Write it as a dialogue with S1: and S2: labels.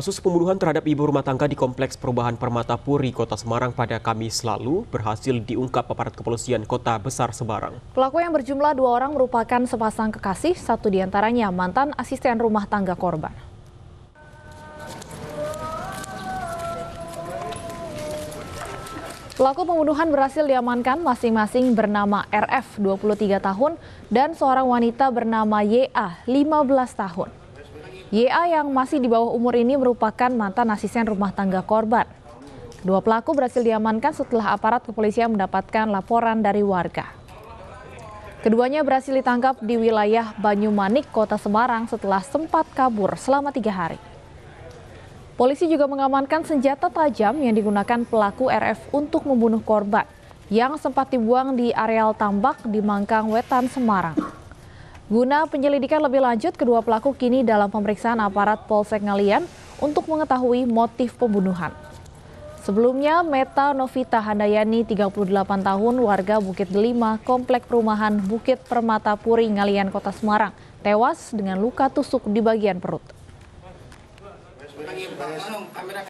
S1: Kasus pembunuhan terhadap ibu rumah tangga di Kompleks Perubahan Permata Puri, Kota Semarang pada Kamis lalu berhasil diungkap aparat kepolisian Kota Besar Semarang.
S2: Pelaku yang berjumlah dua orang merupakan sepasang kekasih, satu diantaranya mantan asisten rumah tangga korban. Pelaku pembunuhan berhasil diamankan masing-masing bernama RF 23 tahun dan seorang wanita bernama YA 15 tahun. YA yang masih di bawah umur ini merupakan mantan asisten rumah tangga korban. Kedua pelaku berhasil diamankan setelah aparat kepolisian mendapatkan laporan dari warga. Keduanya berhasil ditangkap di wilayah Banyumanik, Kota Semarang setelah sempat kabur selama tiga hari. Polisi juga mengamankan senjata tajam yang digunakan pelaku RF untuk membunuh korban yang sempat dibuang di areal tambak di Mangkang Wetan, Semarang. Guna penyelidikan lebih lanjut, kedua pelaku kini dalam pemeriksaan aparat Polsek Ngalian untuk mengetahui motif pembunuhan. Sebelumnya, Meta Novita Handayani, 38 tahun, warga Bukit Delima, Komplek Perumahan Bukit Permata Puri, Ngalian, Kota Semarang, tewas dengan luka tusuk di bagian perut.